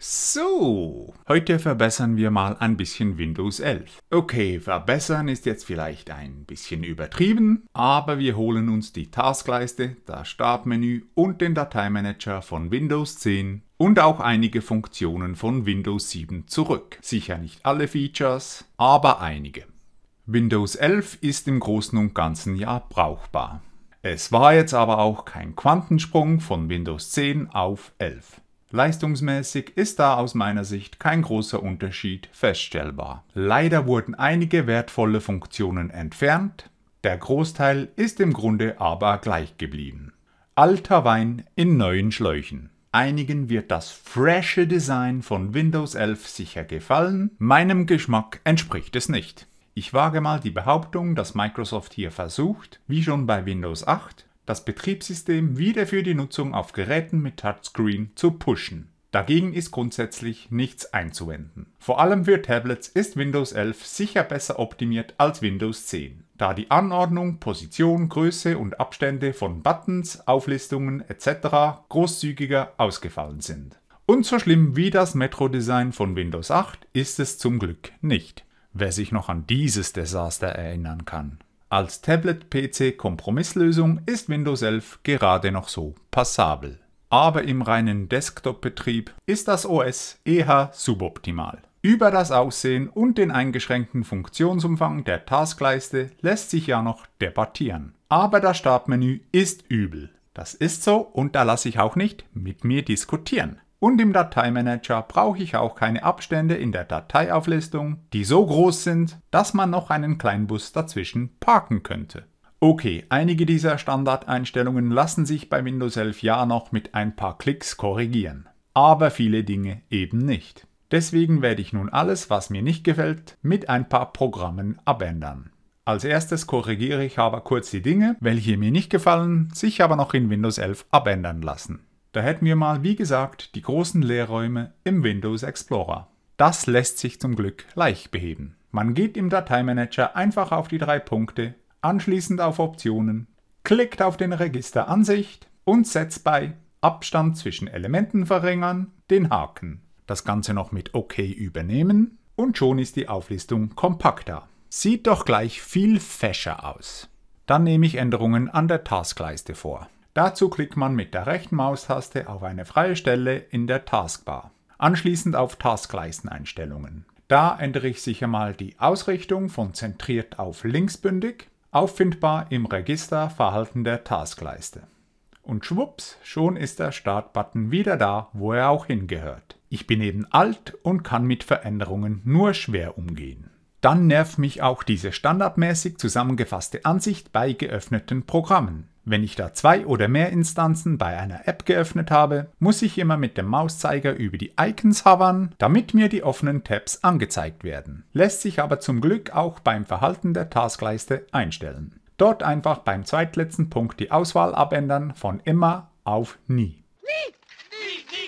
So, heute verbessern wir mal ein bisschen Windows 11. Okay, verbessern ist jetzt vielleicht ein bisschen übertrieben, aber wir holen uns die Taskleiste, das Startmenü und den Dateimanager von Windows 10 und auch einige Funktionen von Windows 7 zurück. Sicher nicht alle Features, aber einige. Windows 11 ist im Großen und Ganzen ja brauchbar. Es war jetzt aber auch kein Quantensprung von Windows 10 auf 11. Leistungsmäßig ist da aus meiner Sicht kein großer Unterschied feststellbar. Leider wurden einige wertvolle Funktionen entfernt, der Großteil ist im Grunde aber gleich geblieben. Alter Wein in neuen Schläuchen. Einigen wird das frische Design von Windows 11 sicher gefallen, meinem Geschmack entspricht es nicht. Ich wage mal die Behauptung, dass Microsoft hier versucht, wie schon bei Windows 8, das Betriebssystem wieder für die Nutzung auf Geräten mit Touchscreen zu pushen. Dagegen ist grundsätzlich nichts einzuwenden. Vor allem für Tablets ist Windows 11 sicher besser optimiert als Windows 10, da die Anordnung, Position, Größe und Abstände von Buttons, Auflistungen etc. großzügiger ausgefallen sind. Und so schlimm wie das Metro-Design von Windows 8 ist es zum Glück nicht, wer sich noch an dieses Desaster erinnern kann. Als Tablet-PC-Kompromisslösung ist Windows 11 gerade noch so passabel. Aber im reinen Desktop-Betrieb ist das OS eher suboptimal. Über das Aussehen und den eingeschränkten Funktionsumfang der Taskleiste lässt sich ja noch debattieren. Aber das Startmenü ist übel. Das ist so und da lasse ich auch nicht mit mir diskutieren. Und im Dateimanager brauche ich auch keine Abstände in der Dateiauflistung, die so groß sind, dass man noch einen Kleinbus dazwischen parken könnte. Okay, einige dieser Standardeinstellungen lassen sich bei Windows 11 ja noch mit ein paar Klicks korrigieren, aber viele Dinge eben nicht. Deswegen werde ich nun alles, was mir nicht gefällt, mit ein paar Programmen abändern. Als erstes korrigiere ich aber kurz die Dinge, welche mir nicht gefallen, sich aber noch in Windows 11 abändern lassen. Da hätten wir mal, wie gesagt, die großen Leerräume im Windows Explorer. Das lässt sich zum Glück leicht beheben. Man geht im Dateimanager einfach auf die drei Punkte, anschließend auf Optionen, klickt auf den Registeransicht und setzt bei Abstand zwischen Elementen verringern den Haken. Das Ganze noch mit OK übernehmen und schon ist die Auflistung kompakter. Sieht doch gleich viel fescher aus. Dann nehme ich Änderungen an der Taskleiste vor. Dazu klickt man mit der rechten Maustaste auf eine freie Stelle in der Taskbar. Anschließend auf Taskleisteneinstellungen. Da ändere ich sicher mal die Ausrichtung von zentriert auf linksbündig, auffindbar im Register Verhalten der Taskleiste. Und schwupps, schon ist der Startbutton wieder da, wo er auch hingehört. Ich bin eben alt und kann mit Veränderungen nur schwer umgehen dann nervt mich auch diese standardmäßig zusammengefasste Ansicht bei geöffneten Programmen. Wenn ich da zwei oder mehr Instanzen bei einer App geöffnet habe, muss ich immer mit dem Mauszeiger über die Icons hovern, damit mir die offenen Tabs angezeigt werden. Lässt sich aber zum Glück auch beim Verhalten der Taskleiste einstellen. Dort einfach beim zweitletzten Punkt die Auswahl abändern von immer auf nie. nie, nie, nie.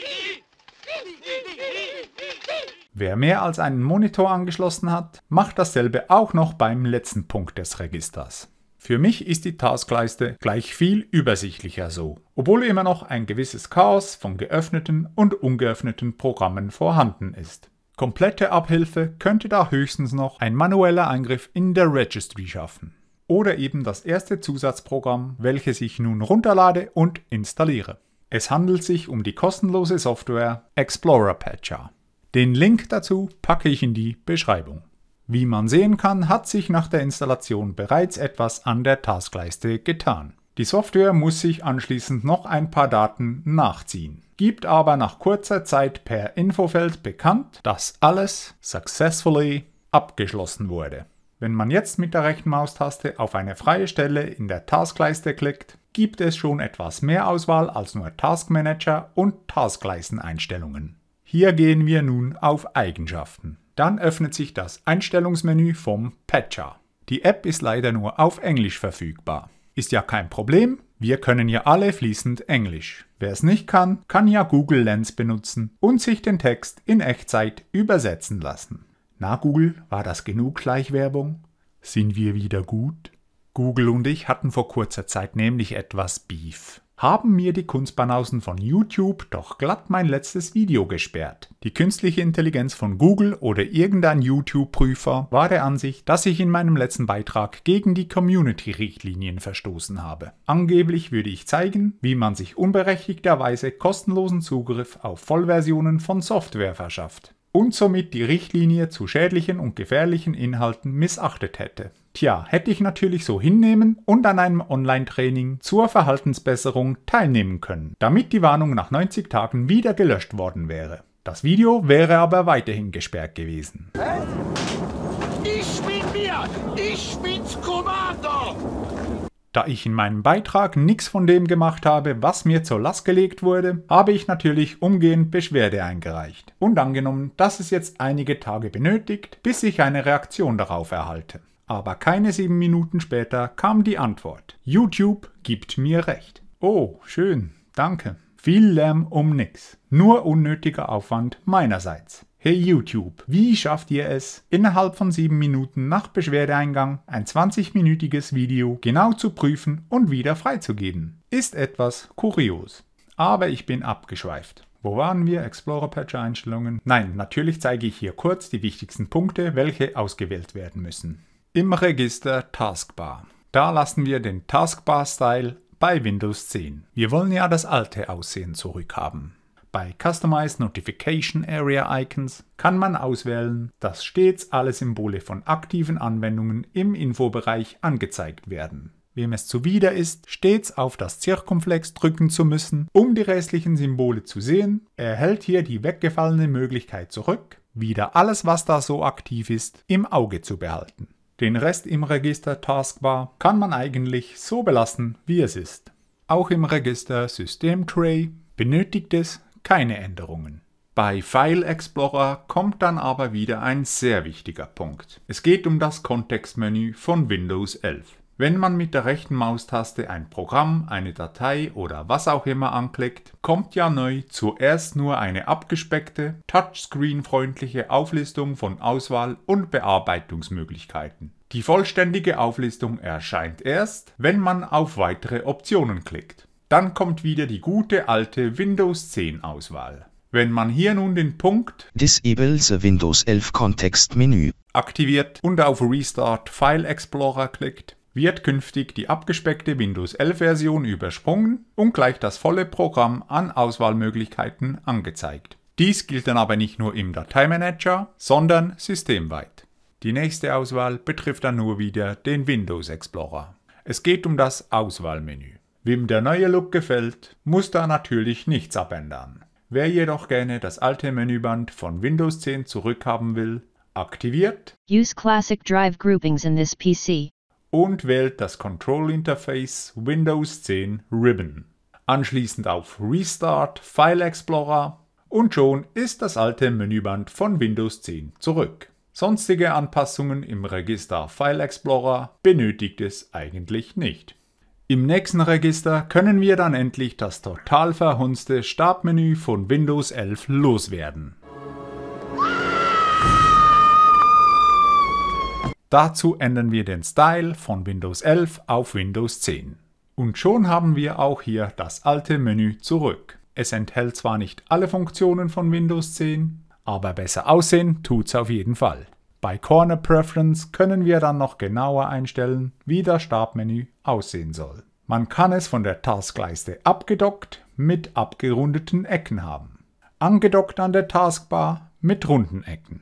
Wer mehr als einen Monitor angeschlossen hat, macht dasselbe auch noch beim letzten Punkt des Registers. Für mich ist die Taskleiste gleich viel übersichtlicher so, obwohl immer noch ein gewisses Chaos von geöffneten und ungeöffneten Programmen vorhanden ist. Komplette Abhilfe könnte da höchstens noch ein manueller Eingriff in der Registry schaffen. Oder eben das erste Zusatzprogramm, welches ich nun runterlade und installiere. Es handelt sich um die kostenlose Software Explorer Patcher. Den Link dazu packe ich in die Beschreibung. Wie man sehen kann, hat sich nach der Installation bereits etwas an der Taskleiste getan. Die Software muss sich anschließend noch ein paar Daten nachziehen, gibt aber nach kurzer Zeit per Infofeld bekannt, dass alles successfully abgeschlossen wurde. Wenn man jetzt mit der rechten Maustaste auf eine freie Stelle in der Taskleiste klickt, gibt es schon etwas mehr Auswahl als nur Taskmanager und Taskleisteneinstellungen. Hier gehen wir nun auf Eigenschaften. Dann öffnet sich das Einstellungsmenü vom Patcher. Die App ist leider nur auf Englisch verfügbar. Ist ja kein Problem, wir können ja alle fließend Englisch. Wer es nicht kann, kann ja Google Lens benutzen und sich den Text in Echtzeit übersetzen lassen. Na Google, war das genug Gleichwerbung? Sind wir wieder gut? Google und ich hatten vor kurzer Zeit nämlich etwas Beef haben mir die Kunstbanausen von YouTube doch glatt mein letztes Video gesperrt. Die künstliche Intelligenz von Google oder irgendein YouTube-Prüfer war der Ansicht, dass ich in meinem letzten Beitrag gegen die Community-Richtlinien verstoßen habe. Angeblich würde ich zeigen, wie man sich unberechtigterweise kostenlosen Zugriff auf Vollversionen von Software verschafft und somit die Richtlinie zu schädlichen und gefährlichen Inhalten missachtet hätte. Tja, hätte ich natürlich so hinnehmen und an einem Online-Training zur Verhaltensbesserung teilnehmen können, damit die Warnung nach 90 Tagen wieder gelöscht worden wäre. Das Video wäre aber weiterhin gesperrt gewesen. Ich bin mir! Ich bin's Kommando! Da ich in meinem Beitrag nichts von dem gemacht habe, was mir zur Last gelegt wurde, habe ich natürlich umgehend Beschwerde eingereicht und angenommen, dass es jetzt einige Tage benötigt, bis ich eine Reaktion darauf erhalte. Aber keine sieben Minuten später kam die Antwort. YouTube gibt mir recht. Oh, schön, danke. Viel Lärm um nix. Nur unnötiger Aufwand meinerseits. Hey YouTube, wie schafft ihr es, innerhalb von sieben Minuten nach Beschwerdeeingang ein 20-minütiges Video genau zu prüfen und wieder freizugeben? Ist etwas kurios. Aber ich bin abgeschweift. Wo waren wir? Explorer-Patcher-Einstellungen? Nein, natürlich zeige ich hier kurz die wichtigsten Punkte, welche ausgewählt werden müssen im Register Taskbar. Da lassen wir den Taskbar-Style bei Windows 10. Wir wollen ja das alte Aussehen zurückhaben. Bei Customize Notification Area Icons kann man auswählen, dass stets alle Symbole von aktiven Anwendungen im Infobereich angezeigt werden. Wem es zuwider ist, stets auf das Zirkumflex drücken zu müssen, um die restlichen Symbole zu sehen, erhält hier die weggefallene Möglichkeit zurück, wieder alles, was da so aktiv ist, im Auge zu behalten. Den Rest im Register-Taskbar kann man eigentlich so belassen, wie es ist. Auch im Register System Tray benötigt es keine Änderungen. Bei File Explorer kommt dann aber wieder ein sehr wichtiger Punkt. Es geht um das Kontextmenü von Windows 11. Wenn man mit der rechten Maustaste ein Programm, eine Datei oder was auch immer anklickt, kommt ja neu zuerst nur eine abgespeckte, touchscreen-freundliche Auflistung von Auswahl- und Bearbeitungsmöglichkeiten. Die vollständige Auflistung erscheint erst, wenn man auf weitere Optionen klickt. Dann kommt wieder die gute alte Windows 10 Auswahl. Wenn man hier nun den Punkt Disable the Windows 11 Kontextmenü aktiviert und auf Restart File Explorer klickt, wird künftig die abgespeckte Windows 11-Version übersprungen und gleich das volle Programm an Auswahlmöglichkeiten angezeigt. Dies gilt dann aber nicht nur im Dateimanager, sondern systemweit. Die nächste Auswahl betrifft dann nur wieder den Windows Explorer. Es geht um das Auswahlmenü. Wem der neue Look gefällt, muss da natürlich nichts abändern. Wer jedoch gerne das alte Menüband von Windows 10 zurückhaben will, aktiviert Use Classic Drive Groupings in this PC und wählt das Control Interface Windows 10 Ribbon. Anschließend auf Restart, File Explorer und schon ist das alte Menüband von Windows 10 zurück. Sonstige Anpassungen im Register File Explorer benötigt es eigentlich nicht. Im nächsten Register können wir dann endlich das total verhunzte Startmenü von Windows 11 loswerden. Dazu ändern wir den Style von Windows 11 auf Windows 10. Und schon haben wir auch hier das alte Menü zurück. Es enthält zwar nicht alle Funktionen von Windows 10, aber besser aussehen tut's auf jeden Fall. Bei Corner Preference können wir dann noch genauer einstellen, wie das Startmenü aussehen soll. Man kann es von der Taskleiste abgedockt mit abgerundeten Ecken haben. Angedockt an der Taskbar mit runden Ecken.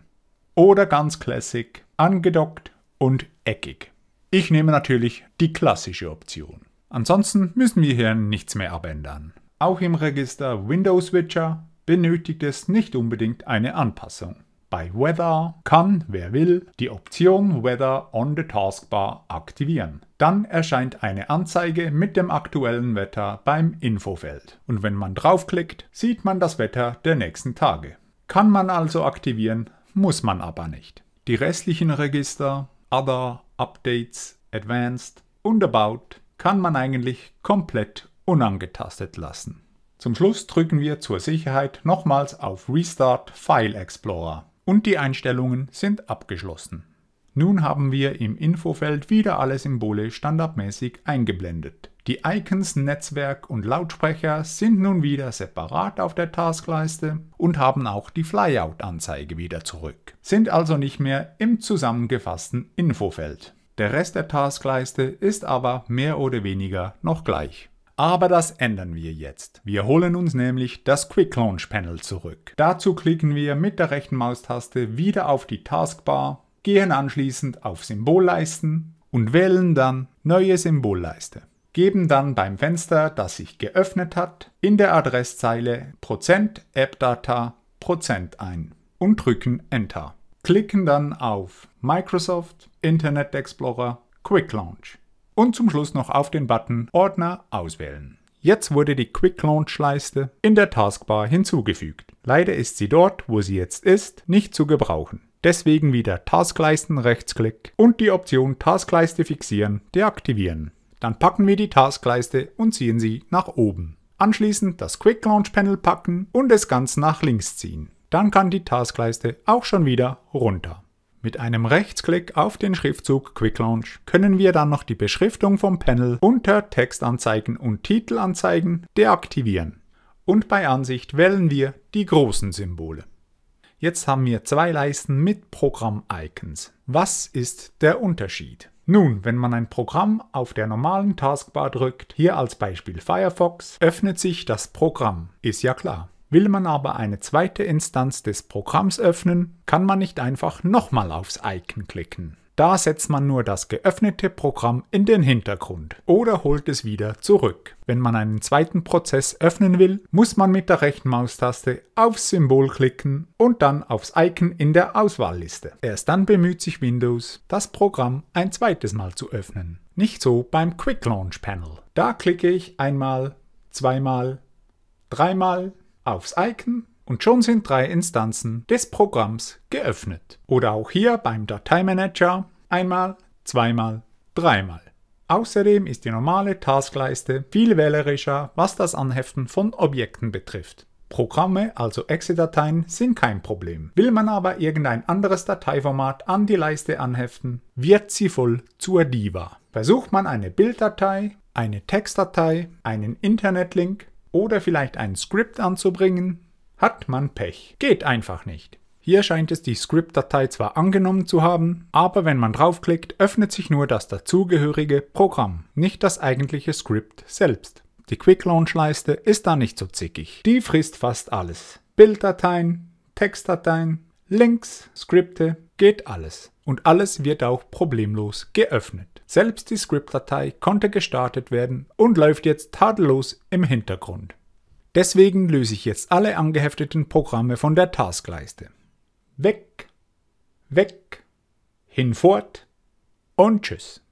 Oder ganz klassisch angedockt und eckig. Ich nehme natürlich die klassische Option. Ansonsten müssen wir hier nichts mehr abändern. Auch im Register Windows Switcher benötigt es nicht unbedingt eine Anpassung. Bei Weather kann, wer will, die Option Weather on the Taskbar aktivieren. Dann erscheint eine Anzeige mit dem aktuellen Wetter beim Infofeld. Und wenn man draufklickt, sieht man das Wetter der nächsten Tage. Kann man also aktivieren, muss man aber nicht. Die restlichen Register Other, Updates, Advanced und About kann man eigentlich komplett unangetastet lassen. Zum Schluss drücken wir zur Sicherheit nochmals auf Restart File Explorer und die Einstellungen sind abgeschlossen. Nun haben wir im Infofeld wieder alle Symbole standardmäßig eingeblendet. Die Icons, Netzwerk und Lautsprecher sind nun wieder separat auf der Taskleiste und haben auch die Flyout-Anzeige wieder zurück, sind also nicht mehr im zusammengefassten Infofeld. Der Rest der Taskleiste ist aber mehr oder weniger noch gleich. Aber das ändern wir jetzt. Wir holen uns nämlich das Quick Launch Panel zurück. Dazu klicken wir mit der rechten Maustaste wieder auf die Taskbar, gehen anschließend auf Symbolleisten und wählen dann Neue Symbolleiste geben dann beim Fenster, das sich geöffnet hat, in der Adresszeile %appdata ein und drücken Enter. Klicken dann auf Microsoft, Internet Explorer, Quick Launch und zum Schluss noch auf den Button Ordner auswählen. Jetzt wurde die Quick Launch Leiste in der Taskbar hinzugefügt. Leider ist sie dort, wo sie jetzt ist, nicht zu gebrauchen. Deswegen wieder Taskleisten Rechtsklick und die Option Taskleiste fixieren deaktivieren. Dann packen wir die Taskleiste und ziehen sie nach oben. Anschließend das Quick Launch Panel packen und es ganz nach links ziehen. Dann kann die Taskleiste auch schon wieder runter. Mit einem Rechtsklick auf den Schriftzug Quick Launch können wir dann noch die Beschriftung vom Panel unter Textanzeigen und Titelanzeigen deaktivieren. Und bei Ansicht wählen wir die großen Symbole. Jetzt haben wir zwei Leisten mit Programm-Icons. Was ist der Unterschied? Nun, wenn man ein Programm auf der normalen Taskbar drückt, hier als Beispiel Firefox, öffnet sich das Programm. Ist ja klar. Will man aber eine zweite Instanz des Programms öffnen, kann man nicht einfach nochmal aufs Icon klicken. Da setzt man nur das geöffnete Programm in den Hintergrund oder holt es wieder zurück. Wenn man einen zweiten Prozess öffnen will, muss man mit der rechten Maustaste aufs Symbol klicken und dann aufs Icon in der Auswahlliste. Erst dann bemüht sich Windows, das Programm ein zweites Mal zu öffnen. Nicht so beim Quick Launch Panel. Da klicke ich einmal, zweimal, dreimal aufs Icon und schon sind drei Instanzen des Programms geöffnet. Oder auch hier beim Dateimanager einmal, zweimal, dreimal. Außerdem ist die normale Taskleiste viel wählerischer, was das Anheften von Objekten betrifft. Programme, also Exe-Dateien, sind kein Problem. Will man aber irgendein anderes Dateiformat an die Leiste anheften, wird sie voll zur Diva. Versucht man eine Bilddatei, eine Textdatei, einen Internetlink oder vielleicht ein Script anzubringen, hat man Pech. Geht einfach nicht. Hier scheint es die Script-Datei zwar angenommen zu haben, aber wenn man draufklickt, öffnet sich nur das dazugehörige Programm, nicht das eigentliche Script selbst. Die Quick Launch Leiste ist da nicht so zickig. Die frisst fast alles. Bilddateien, Textdateien, Links, Skripte, geht alles. Und alles wird auch problemlos geöffnet. Selbst die Script-Datei konnte gestartet werden und läuft jetzt tadellos im Hintergrund. Deswegen löse ich jetzt alle angehefteten Programme von der Taskleiste. Weg, weg, hinfort und tschüss.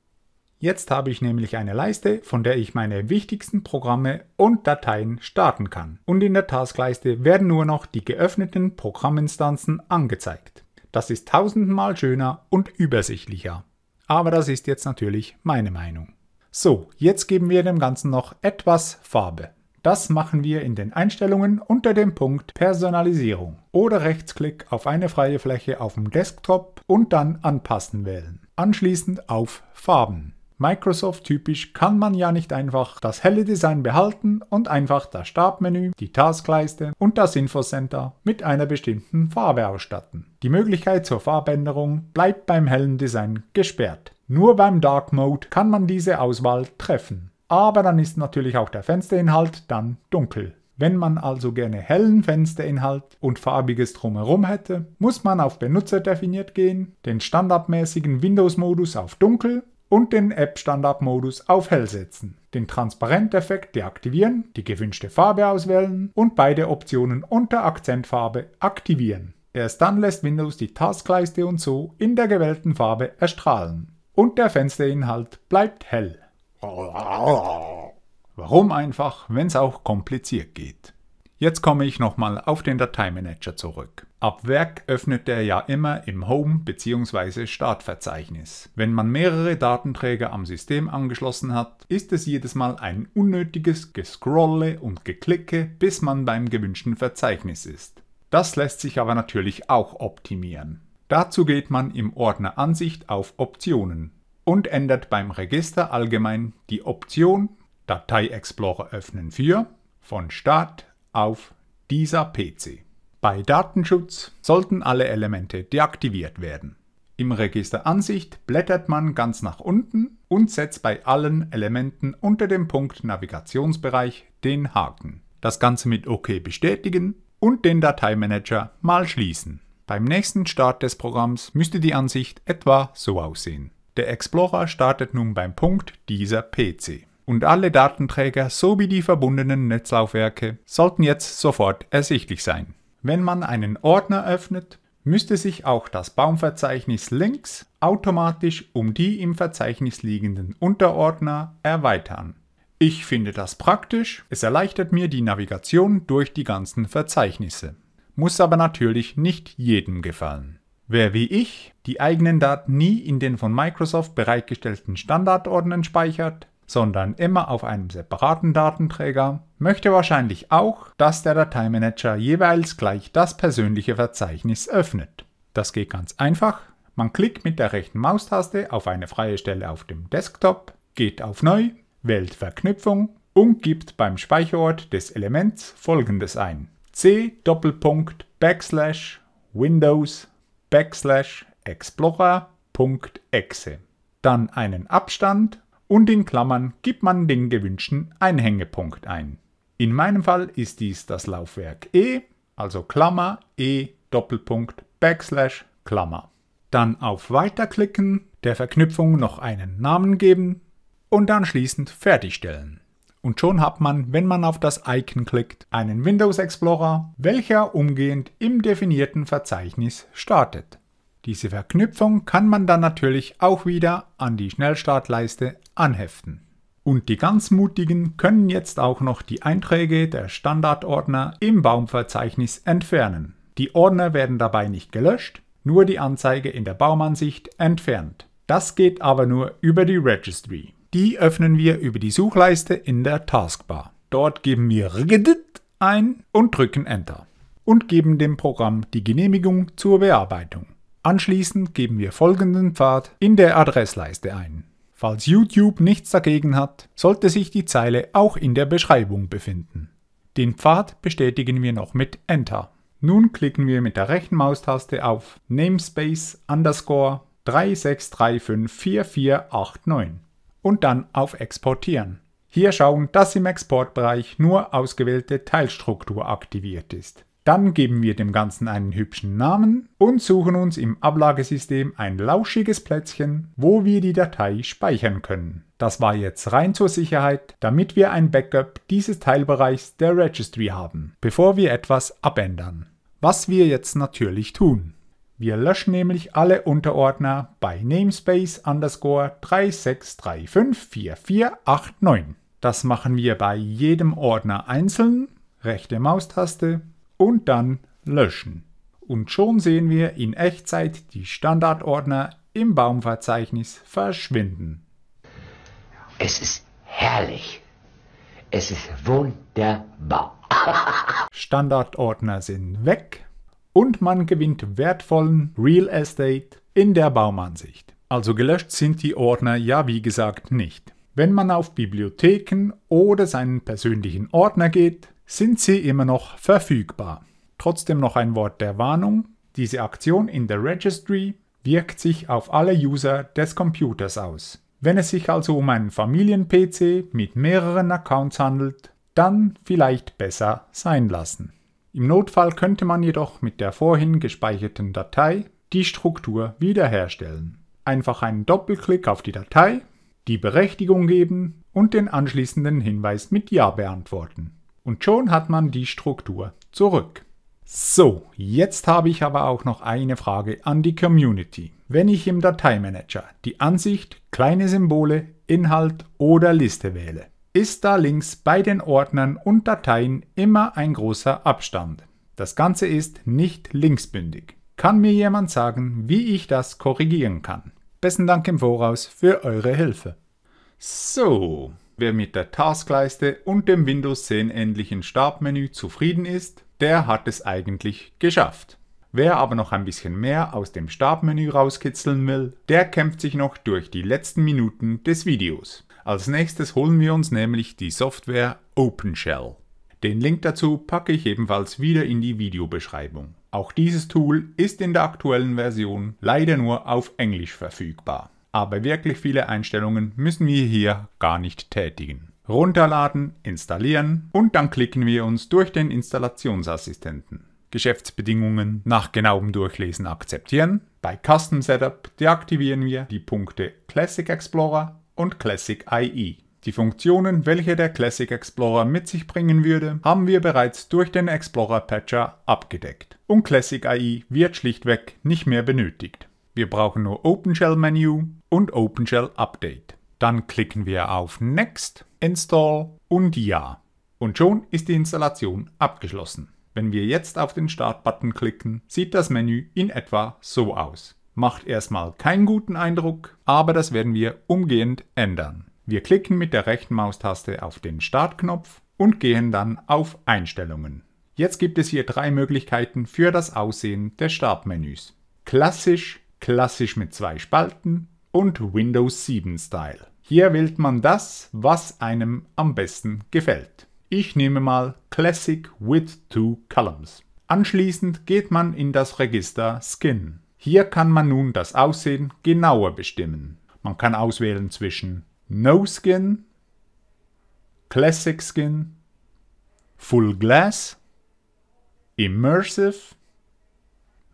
Jetzt habe ich nämlich eine Leiste, von der ich meine wichtigsten Programme und Dateien starten kann. Und in der Taskleiste werden nur noch die geöffneten Programminstanzen angezeigt. Das ist tausendmal schöner und übersichtlicher. Aber das ist jetzt natürlich meine Meinung. So, jetzt geben wir dem Ganzen noch etwas Farbe. Das machen wir in den Einstellungen unter dem Punkt Personalisierung oder Rechtsklick auf eine freie Fläche auf dem Desktop und dann Anpassen wählen. Anschließend auf Farben. Microsoft typisch kann man ja nicht einfach das helle Design behalten und einfach das Startmenü, die Taskleiste und das Infocenter mit einer bestimmten Farbe ausstatten. Die Möglichkeit zur Farbänderung bleibt beim hellen Design gesperrt. Nur beim Dark Mode kann man diese Auswahl treffen aber dann ist natürlich auch der Fensterinhalt dann dunkel. Wenn man also gerne hellen Fensterinhalt und farbiges drumherum hätte, muss man auf Benutzerdefiniert gehen, den standardmäßigen Windows-Modus auf Dunkel und den App-Standard-Modus auf Hell setzen, den Transparenteffekt deaktivieren, die gewünschte Farbe auswählen und beide Optionen unter Akzentfarbe aktivieren. Erst dann lässt Windows die Taskleiste und so in der gewählten Farbe erstrahlen. Und der Fensterinhalt bleibt hell. Warum einfach, wenn es auch kompliziert geht? Jetzt komme ich nochmal auf den Dateimanager zurück. Ab Werk öffnet er ja immer im Home- bzw. Startverzeichnis. Wenn man mehrere Datenträger am System angeschlossen hat, ist es jedes Mal ein unnötiges Gescrolle und Geklicke, bis man beim gewünschten Verzeichnis ist. Das lässt sich aber natürlich auch optimieren. Dazu geht man im Ordner Ansicht auf Optionen und ändert beim Register allgemein die Option Datei Explorer öffnen für von Start auf dieser PC. Bei Datenschutz sollten alle Elemente deaktiviert werden. Im Register Ansicht blättert man ganz nach unten und setzt bei allen Elementen unter dem Punkt Navigationsbereich den Haken. Das Ganze mit OK bestätigen und den Dateimanager mal schließen. Beim nächsten Start des Programms müsste die Ansicht etwa so aussehen. Der Explorer startet nun beim Punkt dieser PC. Und alle Datenträger sowie die verbundenen Netzlaufwerke sollten jetzt sofort ersichtlich sein. Wenn man einen Ordner öffnet, müsste sich auch das Baumverzeichnis links automatisch um die im Verzeichnis liegenden Unterordner erweitern. Ich finde das praktisch, es erleichtert mir die Navigation durch die ganzen Verzeichnisse. Muss aber natürlich nicht jedem gefallen. Wer wie ich die eigenen Daten nie in den von Microsoft bereitgestellten Standardordnern speichert, sondern immer auf einem separaten Datenträger, möchte wahrscheinlich auch, dass der Dateimanager jeweils gleich das persönliche Verzeichnis öffnet. Das geht ganz einfach. Man klickt mit der rechten Maustaste auf eine freie Stelle auf dem Desktop, geht auf Neu, wählt Verknüpfung und gibt beim Speicherort des Elements folgendes ein: c:/windows Doppelpunkt Backslash Backslash Explorer.exe. Dann einen Abstand und in Klammern gibt man den gewünschten Einhängepunkt ein. In meinem Fall ist dies das Laufwerk E, also Klammer E Doppelpunkt Backslash Klammer. Dann auf Weiter klicken, der Verknüpfung noch einen Namen geben und anschließend Fertigstellen. Und schon hat man, wenn man auf das Icon klickt, einen Windows Explorer, welcher umgehend im definierten Verzeichnis startet. Diese Verknüpfung kann man dann natürlich auch wieder an die Schnellstartleiste anheften. Und die ganz Mutigen können jetzt auch noch die Einträge der Standardordner im Baumverzeichnis entfernen. Die Ordner werden dabei nicht gelöscht, nur die Anzeige in der Baumansicht entfernt. Das geht aber nur über die Registry. Die öffnen wir über die Suchleiste in der Taskbar. Dort geben wir RGDIT ein und drücken Enter und geben dem Programm die Genehmigung zur Bearbeitung. Anschließend geben wir folgenden Pfad in der Adressleiste ein. Falls YouTube nichts dagegen hat, sollte sich die Zeile auch in der Beschreibung befinden. Den Pfad bestätigen wir noch mit Enter. Nun klicken wir mit der rechten Maustaste auf Namespace underscore 36354489 und dann auf Exportieren. Hier schauen, dass im Exportbereich nur ausgewählte Teilstruktur aktiviert ist. Dann geben wir dem Ganzen einen hübschen Namen und suchen uns im Ablagesystem ein lauschiges Plätzchen, wo wir die Datei speichern können. Das war jetzt rein zur Sicherheit, damit wir ein Backup dieses Teilbereichs der Registry haben, bevor wir etwas abändern. Was wir jetzt natürlich tun. Wir löschen nämlich alle Unterordner bei namespace underscore 36354489. Das machen wir bei jedem Ordner einzeln, rechte Maustaste, und dann löschen. Und schon sehen wir in Echtzeit die Standardordner im Baumverzeichnis verschwinden. Es ist herrlich. Es ist wunderbar. Standardordner sind weg und man gewinnt wertvollen Real Estate in der Baumansicht. Also gelöscht sind die Ordner ja wie gesagt nicht. Wenn man auf Bibliotheken oder seinen persönlichen Ordner geht, sind sie immer noch verfügbar. Trotzdem noch ein Wort der Warnung. Diese Aktion in der Registry wirkt sich auf alle User des Computers aus. Wenn es sich also um einen Familien-PC mit mehreren Accounts handelt, dann vielleicht besser sein lassen. Im Notfall könnte man jedoch mit der vorhin gespeicherten Datei die Struktur wiederherstellen. Einfach einen Doppelklick auf die Datei, die Berechtigung geben und den anschließenden Hinweis mit Ja beantworten. Und schon hat man die Struktur zurück. So, jetzt habe ich aber auch noch eine Frage an die Community. Wenn ich im Dateimanager die Ansicht, kleine Symbole, Inhalt oder Liste wähle, ist da links bei den Ordnern und Dateien immer ein großer Abstand. Das Ganze ist nicht linksbündig. Kann mir jemand sagen, wie ich das korrigieren kann? Besten Dank im Voraus für eure Hilfe. So, Wer mit der Taskleiste und dem Windows 10 ähnlichen Startmenü zufrieden ist, der hat es eigentlich geschafft. Wer aber noch ein bisschen mehr aus dem Startmenü rauskitzeln will, der kämpft sich noch durch die letzten Minuten des Videos. Als nächstes holen wir uns nämlich die Software OpenShell. Den Link dazu packe ich ebenfalls wieder in die Videobeschreibung. Auch dieses Tool ist in der aktuellen Version leider nur auf Englisch verfügbar aber wirklich viele Einstellungen müssen wir hier gar nicht tätigen. Runterladen, installieren und dann klicken wir uns durch den Installationsassistenten. Geschäftsbedingungen nach genauem Durchlesen akzeptieren. Bei Custom Setup deaktivieren wir die Punkte Classic Explorer und Classic IE. Die Funktionen, welche der Classic Explorer mit sich bringen würde, haben wir bereits durch den Explorer Patcher abgedeckt. Und Classic IE wird schlichtweg nicht mehr benötigt. Wir brauchen nur OpenShell Menu, und OpenShell Update. Dann klicken wir auf Next, Install und Ja. Und schon ist die Installation abgeschlossen. Wenn wir jetzt auf den Start-Button klicken, sieht das Menü in etwa so aus. Macht erstmal keinen guten Eindruck, aber das werden wir umgehend ändern. Wir klicken mit der rechten Maustaste auf den Startknopf und gehen dann auf Einstellungen. Jetzt gibt es hier drei Möglichkeiten für das Aussehen der Startmenüs. Klassisch, klassisch mit zwei Spalten und Windows 7 Style. Hier wählt man das, was einem am besten gefällt. Ich nehme mal Classic with two columns. Anschließend geht man in das Register Skin. Hier kann man nun das Aussehen genauer bestimmen. Man kann auswählen zwischen No Skin, Classic Skin, Full Glass, Immersive,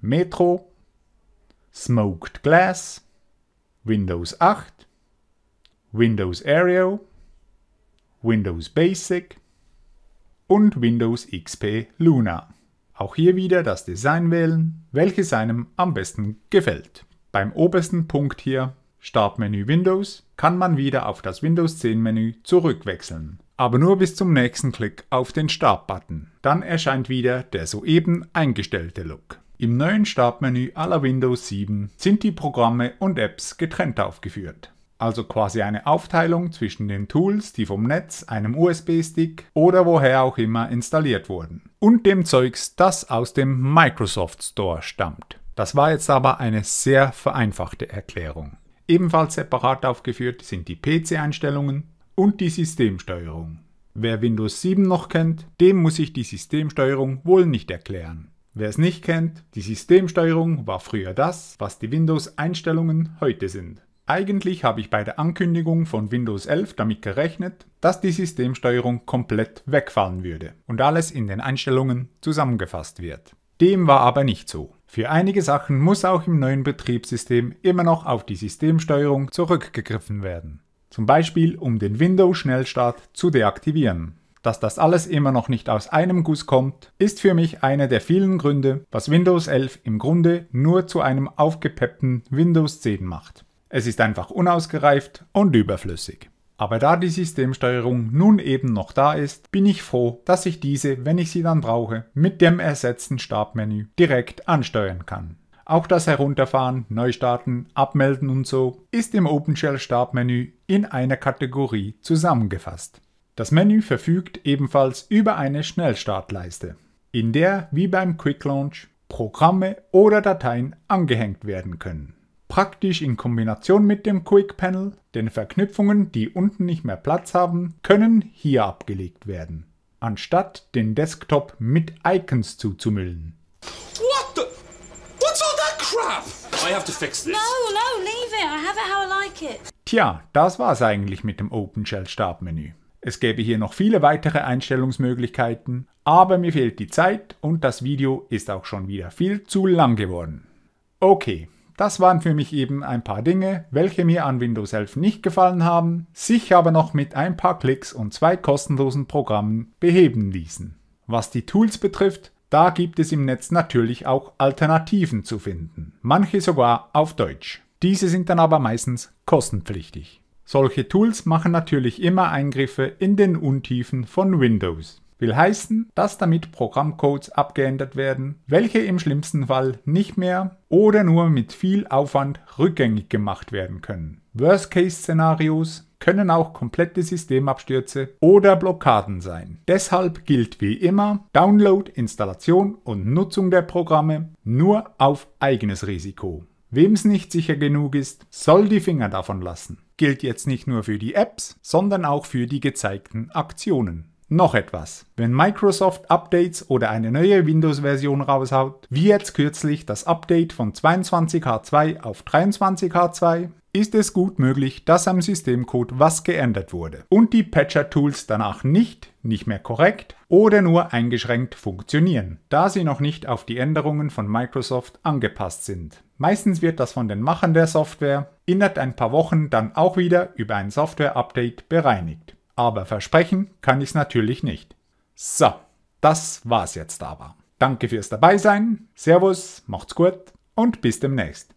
Metro, Smoked Glass, Windows 8, Windows Aereo, Windows Basic und Windows XP Luna. Auch hier wieder das Design wählen, welches einem am besten gefällt. Beim obersten Punkt hier Startmenü Windows kann man wieder auf das Windows 10 Menü zurückwechseln. Aber nur bis zum nächsten Klick auf den Startbutton. Dann erscheint wieder der soeben eingestellte Look. Im neuen Startmenü aller Windows 7 sind die Programme und Apps getrennt aufgeführt. Also quasi eine Aufteilung zwischen den Tools, die vom Netz, einem USB-Stick oder woher auch immer installiert wurden. Und dem Zeugs, das aus dem Microsoft Store stammt. Das war jetzt aber eine sehr vereinfachte Erklärung. Ebenfalls separat aufgeführt sind die PC-Einstellungen und die Systemsteuerung. Wer Windows 7 noch kennt, dem muss ich die Systemsteuerung wohl nicht erklären. Wer es nicht kennt, die Systemsteuerung war früher das, was die Windows-Einstellungen heute sind. Eigentlich habe ich bei der Ankündigung von Windows 11 damit gerechnet, dass die Systemsteuerung komplett wegfallen würde und alles in den Einstellungen zusammengefasst wird. Dem war aber nicht so. Für einige Sachen muss auch im neuen Betriebssystem immer noch auf die Systemsteuerung zurückgegriffen werden. Zum Beispiel um den Windows-Schnellstart zu deaktivieren. Dass das alles immer noch nicht aus einem Guss kommt, ist für mich einer der vielen Gründe, was Windows 11 im Grunde nur zu einem aufgepeppten Windows 10 macht. Es ist einfach unausgereift und überflüssig. Aber da die Systemsteuerung nun eben noch da ist, bin ich froh, dass ich diese, wenn ich sie dann brauche, mit dem ersetzten Startmenü direkt ansteuern kann. Auch das Herunterfahren, Neustarten, Abmelden und so ist im OpenShell Startmenü in einer Kategorie zusammengefasst. Das Menü verfügt ebenfalls über eine Schnellstartleiste, in der wie beim Quick Launch Programme oder Dateien angehängt werden können. Praktisch in Kombination mit dem Quick Panel, denn Verknüpfungen, die unten nicht mehr Platz haben, können hier abgelegt werden, anstatt den Desktop mit Icons zuzumüllen. What the? What's all that crap? I have to fix this. No, no, leave it. I have it how I like it. Tja, das war's eigentlich mit dem Open Shell Startmenü. Es gäbe hier noch viele weitere Einstellungsmöglichkeiten, aber mir fehlt die Zeit und das Video ist auch schon wieder viel zu lang geworden. Okay, das waren für mich eben ein paar Dinge, welche mir an Windows 11 nicht gefallen haben, sich aber noch mit ein paar Klicks und zwei kostenlosen Programmen beheben ließen. Was die Tools betrifft, da gibt es im Netz natürlich auch Alternativen zu finden, manche sogar auf Deutsch. Diese sind dann aber meistens kostenpflichtig. Solche Tools machen natürlich immer Eingriffe in den Untiefen von Windows. Will heißen, dass damit Programmcodes abgeändert werden, welche im schlimmsten Fall nicht mehr oder nur mit viel Aufwand rückgängig gemacht werden können. Worst-Case-Szenarios können auch komplette Systemabstürze oder Blockaden sein. Deshalb gilt wie immer Download, Installation und Nutzung der Programme nur auf eigenes Risiko. Wem es nicht sicher genug ist, soll die Finger davon lassen gilt jetzt nicht nur für die Apps, sondern auch für die gezeigten Aktionen. Noch etwas. Wenn Microsoft Updates oder eine neue Windows-Version raushaut, wie jetzt kürzlich das Update von 22H2 auf 23H2, ist es gut möglich, dass am Systemcode was geändert wurde und die Patcher-Tools danach nicht, nicht mehr korrekt oder nur eingeschränkt funktionieren, da sie noch nicht auf die Änderungen von Microsoft angepasst sind. Meistens wird das von den Machern der Software innerhalb ein paar Wochen dann auch wieder über ein Software-Update bereinigt. Aber versprechen kann ich es natürlich nicht. So, das war's jetzt aber. Danke fürs Dabeisein, Servus, macht's gut und bis demnächst.